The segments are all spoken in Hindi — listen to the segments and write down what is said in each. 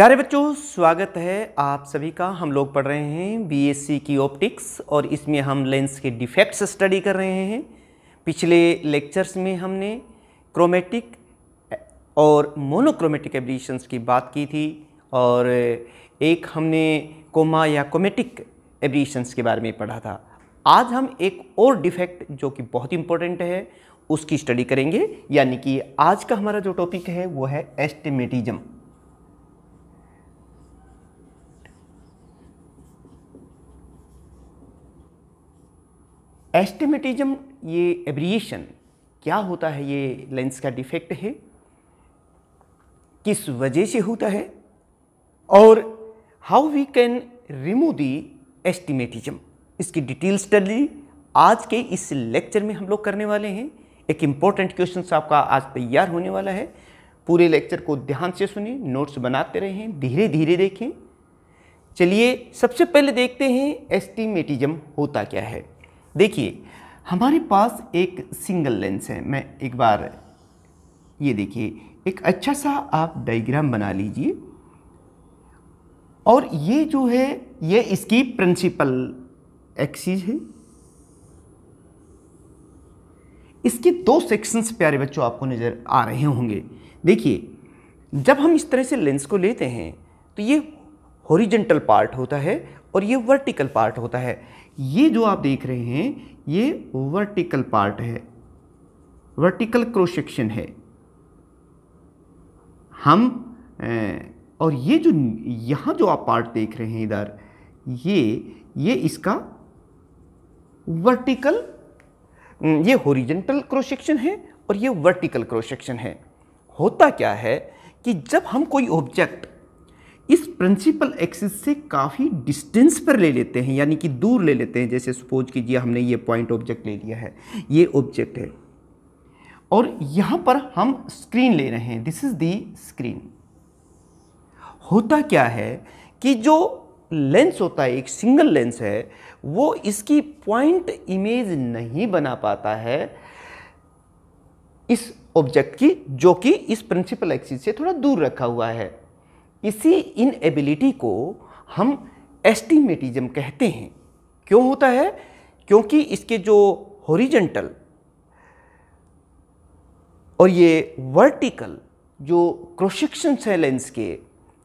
प्यारे बच्चों स्वागत है आप सभी का हम लोग पढ़ रहे हैं बीएससी की ऑप्टिक्स और इसमें हम लेंस के डिफेक्ट्स स्टडी कर रहे हैं पिछले लेक्चर्स में हमने क्रोमेटिक और मोनोक्रोमेटिक एब्रिशंस की बात की थी और एक हमने कोमा या कोमेटिक एब्रिशंस के बारे में पढ़ा था आज हम एक और डिफेक्ट जो कि बहुत इम्पोर्टेंट है उसकी स्टडी करेंगे यानी कि आज का हमारा जो टॉपिक है वो है एस्टिमेटिजम एस्टिमेटिज्म ये एब्रिएशन क्या होता है ये लेंस का डिफेक्ट है किस वजह से होता है और how we can remove the astigmatism इसकी डिटेल स्टडी आज के इस लेक्चर में हम लोग करने वाले हैं एक इम्पॉर्टेंट क्वेश्चन आपका आज तैयार होने वाला है पूरे लेक्चर को ध्यान से सुने नोट्स बनाते रहें धीरे धीरे देखें चलिए सबसे पहले देखते हैं एस्टिमेटिज्म होता क्या है देखिए हमारे पास एक सिंगल लेंस है मैं एक बार ये देखिए एक अच्छा सा आप डायग्राम बना लीजिए और ये जो है ये इसकी प्रिंसिपल एक्सिस है इसके दो सेक्शंस प्यारे बच्चों आपको नज़र आ रहे होंगे देखिए जब हम इस तरह से लेंस को लेते हैं तो ये हॉरिजेंटल पार्ट होता है और ये वर्टिकल पार्ट होता है ये जो आप देख रहे हैं ये वर्टिकल पार्ट है वर्टिकल क्रॉस सेक्शन है हम और ये जो यहाँ जो आप पार्ट देख रहे हैं इधर ये ये इसका वर्टिकल ये होरिजेंटल क्रॉस सेक्शन है और ये वर्टिकल क्रॉस सेक्शन है होता क्या है कि जब हम कोई ऑब्जेक्ट इस प्रिंसिपल एक्सिस से काफ़ी डिस्टेंस पर ले लेते हैं यानी कि दूर ले लेते हैं जैसे सपोज कीजिए हमने ये पॉइंट ऑब्जेक्ट ले लिया है ये ऑब्जेक्ट है और यहाँ पर हम स्क्रीन ले रहे हैं दिस इज़ दी स्क्रीन होता क्या है कि जो लेंस होता है एक सिंगल लेंस है वो इसकी पॉइंट इमेज नहीं बना पाता है इस ऑब्जेक्ट की जो कि इस प्रिंसिपल एक्सिस से थोड़ा दूर रखा हुआ है इसी इनएबिलिटी को हम एस्टीमेटिज्म कहते हैं क्यों होता है क्योंकि इसके जो हॉरिजेंटल और ये वर्टिकल जो क्रोशिक्शन है लेंस के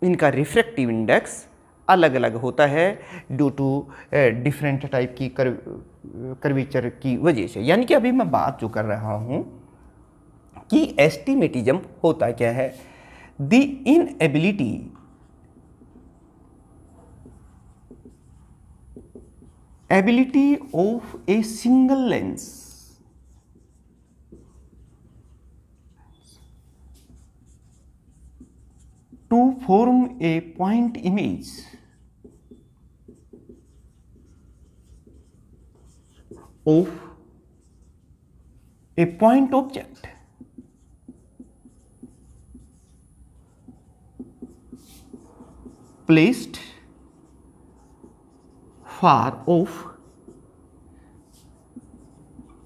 इनका रिफ्रैक्टिव इंडेक्स अलग अलग होता है ड्यू टू डिफरेंट टाइप की कर कर्वेचर की वजह से यानी कि अभी मैं बात जो कर रहा हूँ कि एस्टिमेटिज्म होता क्या है the inability ability of a single lens to form a point image of a point object placed far off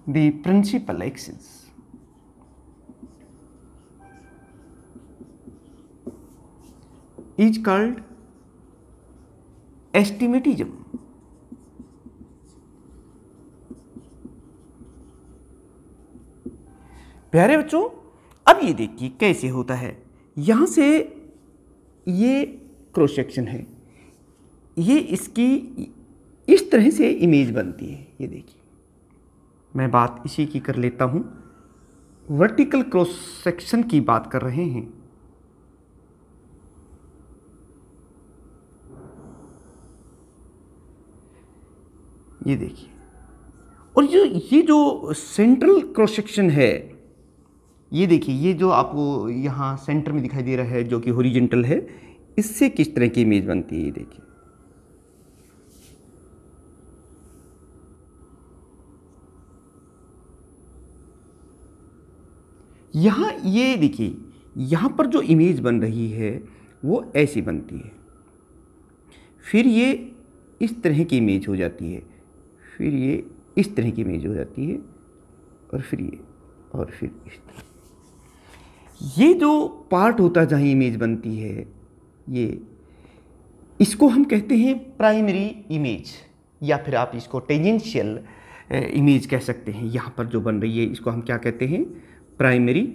the principal axis. is called astigmatism प्यारे बच्चों अब ये देखिए कैसे होता है यहां से ये क्रॉस सेक्शन है ये इसकी इस तरह से इमेज बनती है ये देखिए मैं बात इसी की कर लेता हूँ वर्टिकल क्रॉस सेक्शन की बात कर रहे हैं ये देखिए और जो ये जो सेंट्रल क्रॉस सेक्शन है ये देखिए ये जो आपको यहाँ सेंटर में दिखाई दे रहा है जो कि ओरिजेंटल है इससे किस तरह की इमेज बनती है देखिए यहां ये देखिए यहां पर जो इमेज बन रही है वो ऐसी बनती है फिर ये इस तरह की इमेज हो जाती है फिर ये इस तरह की इमेज हो जाती है और फिर ये और फिर इस तरह ये जो पार्ट होता है जहाँ इमेज बनती है ये इसको हम कहते हैं प्राइमरी इमेज या फिर आप इसको टेंजेंशियल इमेज कह सकते हैं यहाँ पर जो बन रही है इसको हम क्या कहते हैं प्राइमरी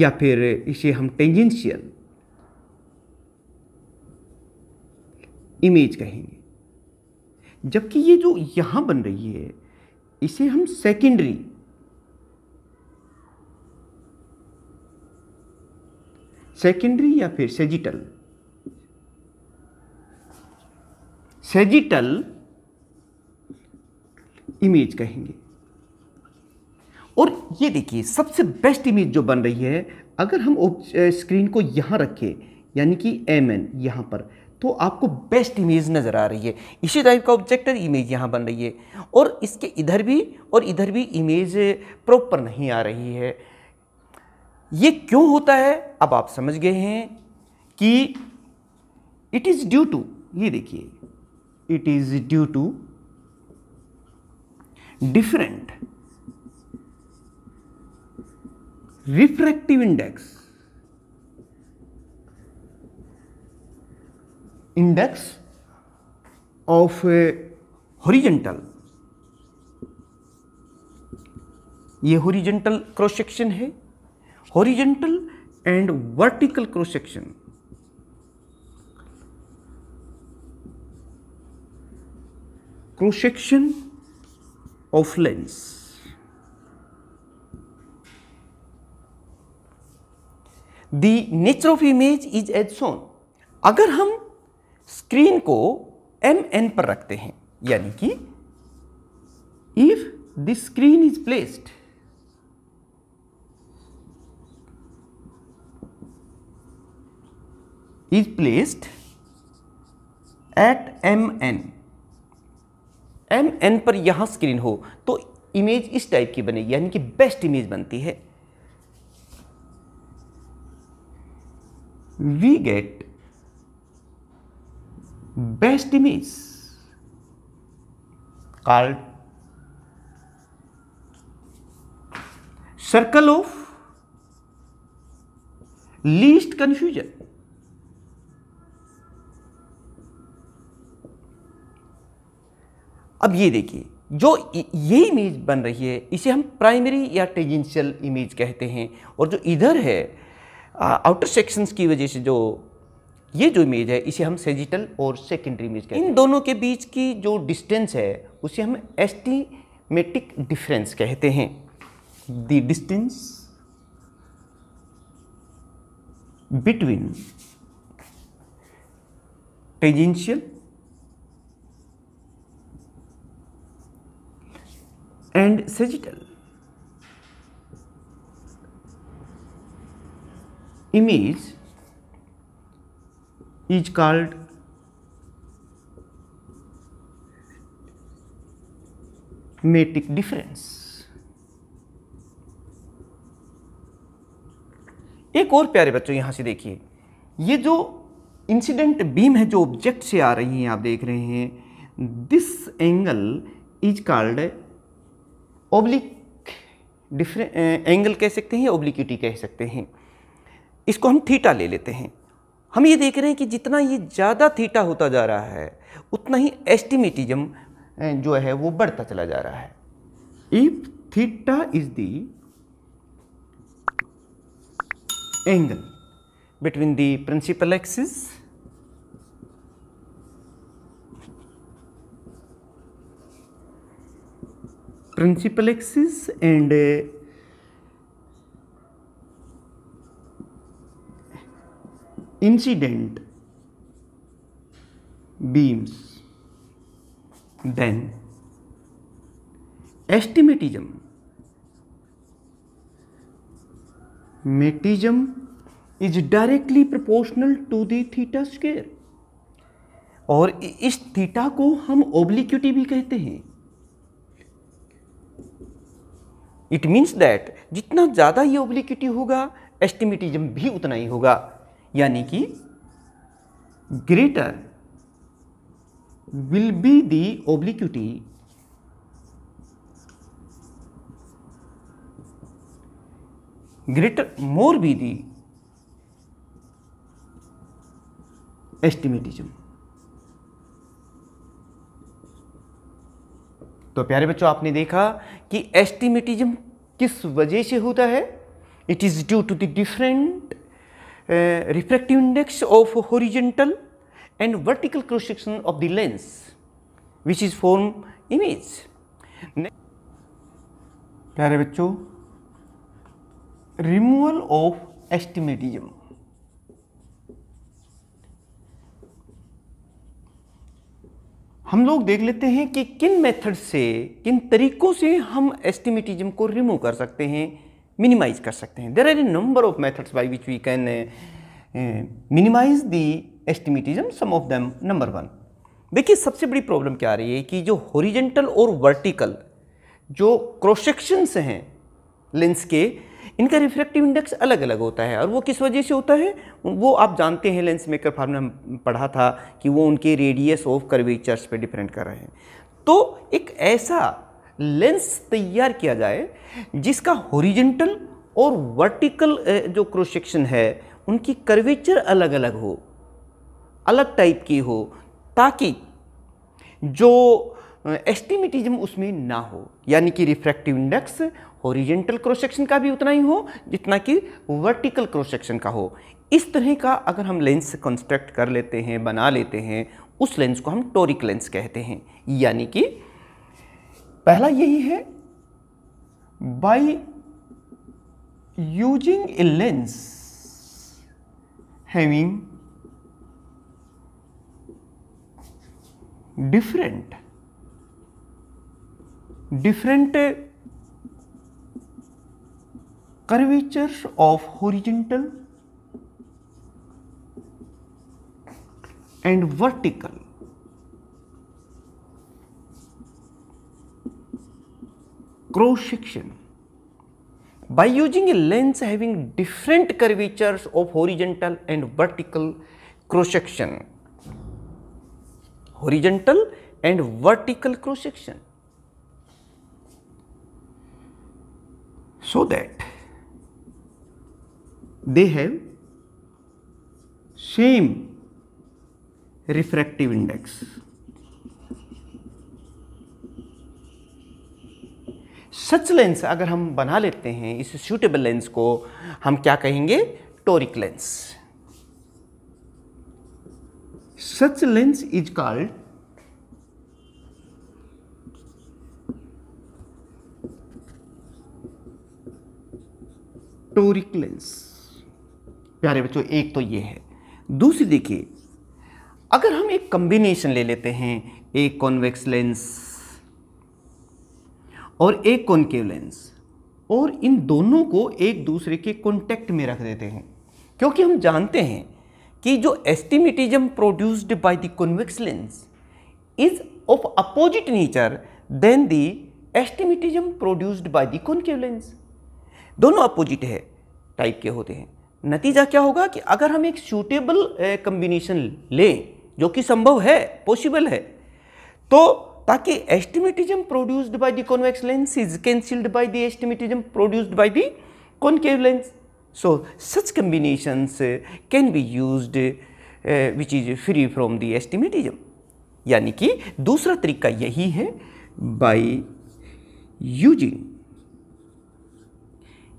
या फिर इसे हम टेंजेंशियल इमेज कहेंगे जबकि ये जो यहाँ बन रही है इसे हम सेकेंडरी सेकेंडरी या फिर सेजिटल सेजिटल इमेज कहेंगे और ये देखिए सबसे बेस्ट इमेज जो बन रही है अगर हम स्क्रीन को यहां रखें यानी कि एम एन यहां पर तो आपको बेस्ट इमेज नज़र आ रही है इसी टाइप का ऑब्जेक्टर इमेज यहां बन रही है और इसके इधर भी और इधर भी इमेज प्रॉपर नहीं आ रही है ये क्यों होता है अब आप समझ गए हैं कि इट इज़ ड्यू टू ये देखिए it is due to different refractive index index of horizontal ये होरिजेंटल क्रॉस सेक्शन है horizontal and vertical cross section cross section of lens the nature of image is as shown अगर हम स्क्रीन को एम एन पर रखते हैं यानी कि if the screen is placed is placed at M N M N पर यहां स्क्रीन हो तो इमेज इस टाइप की बनेगी यानी कि बेस्ट इमेज बनती है we get best image called circle of least confusion अब ये देखिए जो ये इमेज बन रही है इसे हम प्राइमरी या टेजेंशियल इमेज कहते हैं और जो इधर है आउटर सेक्शंस की वजह से जो ये जो इमेज है इसे हम सेजिटल और सेकेंडरी इमेज कहते हैं इन दोनों के बीच की जो डिस्टेंस है उसे हम एस्टीमेटिक डिफरेंस कहते हैं the distance between tangential and sagittal. Image is called difference difference. एक और प्यारे बच्चों यहां से देखिए ये जो इंसिडेंट बीम है जो ऑब्जेक्ट से आ रही है आप देख रहे हैं this angle is called oblique different angle कह सकते हैं ओब्लिक्यूटी कह सकते हैं इसको हम थीटा ले लेते हैं हम ये देख रहे हैं कि जितना ये ज़्यादा थीटा होता जा रहा है उतना ही एस्टिमेटिज्म eh, जो है वो बढ़ता चला जा रहा है if theta is the angle between the principal axis principal axis and uh, incident beams then estimatism metism is directly proportional to the theta square और इस थीटा को हम ओब्लिक्यूटी भी कहते हैं इट मीन्स दैट जितना ज़्यादा ये ओब्लिकिटी होगा एस्टिमेटिज्म भी उतना ही होगा यानी कि greater will be the obliquity greater more be the astigmatism तो प्यारे बच्चों आपने देखा कि एस्टिमेटिज्म किस वजह से होता है it is due to the different refractive index of horizontal and vertical cross of the lens which is form image प्यारे बच्चों रिमूवल ऑफ एस्टिमेटिज्म हम लोग देख लेते हैं कि किन मेथड से किन तरीकों से हम एस्टिमेटिज्म को रिमूव कर सकते हैं मिनिमाइज कर सकते हैं there are a number of methods by which we can minimise the astigmatism some of them number one देखिए सबसे बड़ी प्रॉब्लम क्या आ रही है कि जो होरिजेंटल और वर्टिकल जो क्रॉस हैं लेंस के इनका रिफ्रैक्टिव इंडेक्स अलग अलग होता है और वो किस वजह से होता है वो आप जानते हैं लेंस मेकर फार्म ने पढ़ा था कि वो उनके रेडियस ऑफ कर्वेचर्स पे डिपेंड कर रहे हैं तो एक ऐसा लेंस तैयार किया जाए जिसका होरिजेंटल और वर्टिकल जो क्रॉस सेक्शन है उनकी कर्वेचर अलग अलग हो अलग टाइप की हो ताकि जो एस्टिमेटिज्म उसमें ना हो यानी कि refractive index horizontal cross section का भी उतना ही हो जितना कि वर्टिकल क्रॉस सेक्शन का हो इस तरह का अगर हम लेंस कंस्ट्रक्ट कर लेते हैं बना लेते हैं उस लेंस को हम टोरिक लेंस कहते हैं यानी कि पहला यही है by using a lens having different different curvatures of horizontal and vertical cross section by using a lens having different curvatures of horizontal and vertical cross section horizontal and vertical cross section so that they have same refractive index such lens अगर हम बना लेते हैं इस सूटेबल लेंस को हम क्या कहेंगे toric lens such lens is called toric lens प्यारे बच्चों एक तो ये है दूसरी देखिए अगर हम एक कंबिनेशन ले लेते हैं एक कॉन्वेक्स लेंस और एक कॉन्केव लेंस और इन दोनों को एक दूसरे के कॉन्टेक्ट में रख देते हैं क्योंकि हम जानते हैं कि जो astigmatism produced by the convex lens is of opposite nature than the astigmatism produced by the concave lens दोनों अपोजिट है टाइप के होते हैं नतीजा क्या होगा कि अगर हम एक सूटेबल कम्बिनेशन लें जो कि संभव है पॉसिबल है तो ताकि astigmatism produced by the convex lens is cancelled by the astigmatism produced by the concave lens so such combinations can be use which is free from the astigmatism यानी कि दूसरा तरीका यही है by using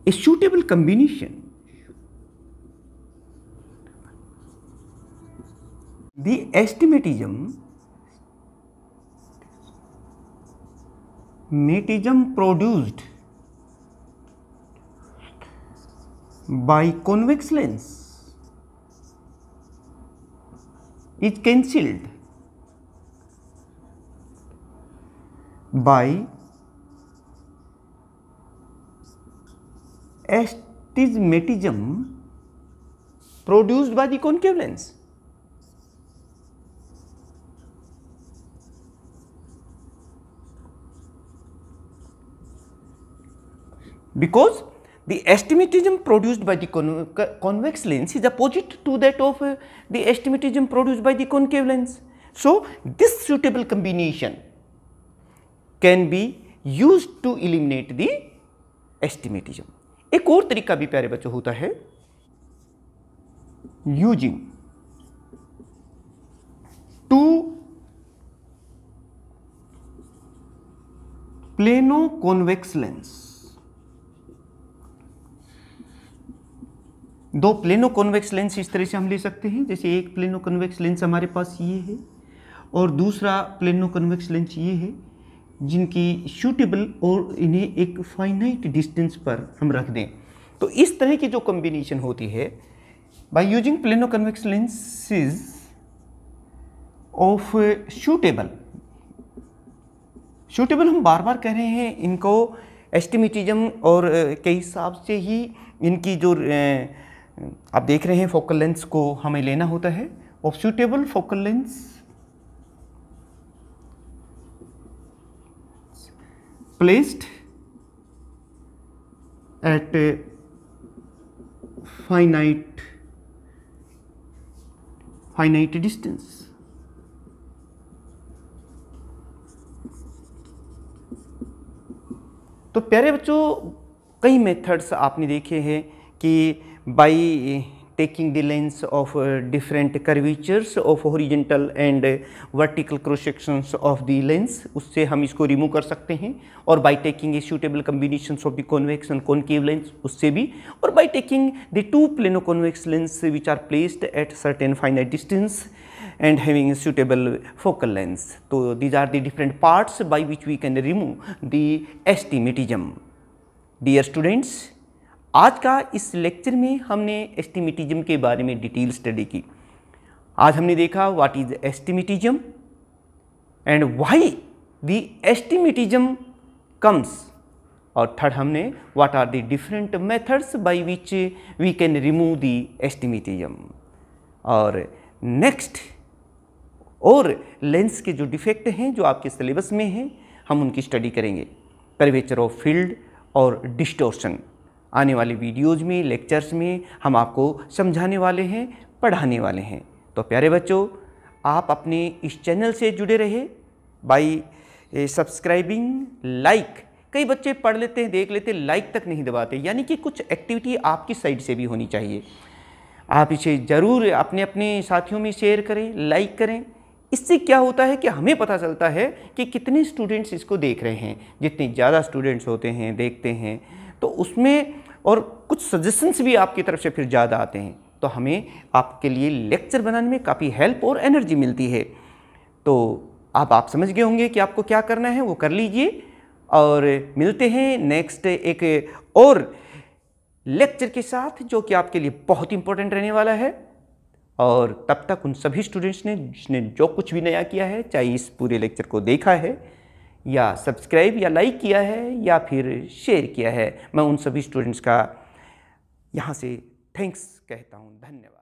a suitable combination. The estimatism metism produced by convex lens is cancelled by astigmatism produced by the concave lens. Because the astigmatism produced by the con convex lens is opposite to that of uh, the astigmatism produced by the concave lens. So, this suitable combination can be used to eliminate the astigmatism. एक और तरीका भी प्यारे बच्चों होता है using two plano convex lens दो प्लेनो कॉन्वेक्स लेंस इस तरह से हम ले सकते हैं जैसे एक प्लेनो कॉन्वेक्स लेंस हमारे पास ये है और दूसरा प्लेनो कॉन्वेक्स लेंस ये है जिनकी शूटेबल और इन्हें एक फाइनाइट डिस्टेंस पर हम रख दें तो इस तरह की जो कम्बिनेशन होती है by using plano convex lenses of suitable suitable हम बार बार कह रहे हैं इनको एस्टिमेटिज्म और uh, के हिसाब से ही इनकी जो uh, आप देख रहे हैं फोकल लेंस को हमें लेना होता है of suitable focal lens placed at a finite finite distance तो प्यारे बच्चों कई मेथड्स आपने देखे हैं कि by taking the lengths of uh, different curvatures of horizontal and uh, vertical cross sections of the lens usse hum isko remove kar sakte hain or by taking a suitable combinations of the convex and concave lens usse bhi or by taking the two plano convex lens which are placed at certain finite distance and having a suitable focal length so these are the different parts by which we can remove the astigmatism dear students आज का इस लेक्चर में हमने एस्टिमेटिज्म के बारे में डिटेल स्टडी की आज हमने देखा what is astigmatism and why the astigmatism comes और थर्ड हमने what are the different methods by which we can remove the astigmatism और नेक्स्ट और लेंस के जो डिफेक्ट हैं जो आपके सिलेबस में हैं हम उनकी स्टडी करेंगे कर्वेचर ऑफ फील्ड और डिस्टोर्शन आने वाली वीडियोज़ में लेक्चर्स में हम आपको समझाने वाले हैं पढ़ाने वाले हैं तो प्यारे बच्चों आप अपने इस चैनल से जुड़े रहे बाई सब्सक्राइबिंग लाइक कई बच्चे पढ़ लेते हैं देख लेते हैं लाइक तक नहीं दबाते यानी कि कुछ एक्टिविटी आपकी साइड से भी होनी चाहिए आप इसे ज़रूर अपने अपने साथियों में शेयर करें लाइक करें इससे क्या होता है कि हमें पता चलता है कि कितने स्टूडेंट्स इसको देख रहे हैं जितने ज़्यादा स्टूडेंट्स होते हैं देखते हैं तो उसमें और कुछ सजेशंस भी आपकी तरफ से फिर ज़्यादा आते हैं तो हमें आपके लिए लेक्चर बनाने में काफ़ी हेल्प और एनर्जी मिलती है तो आप आप समझ गए होंगे कि आपको क्या करना है वो कर लीजिए और मिलते हैं नेक्स्ट एक और लेक्चर के साथ जो कि आपके लिए बहुत इंपॉर्टेंट रहने वाला है और तब तक उन सभी स्टूडेंट्स ने जिसने जो कुछ भी नया किया है चाहे इस पूरे लेक्चर को देखा है या सब्सक्राइब या लाइक किया है या फिर शेयर किया है मैं उन सभी स्टूडेंट्स का यहाँ से थैंक्स कहता हूँ धन्यवाद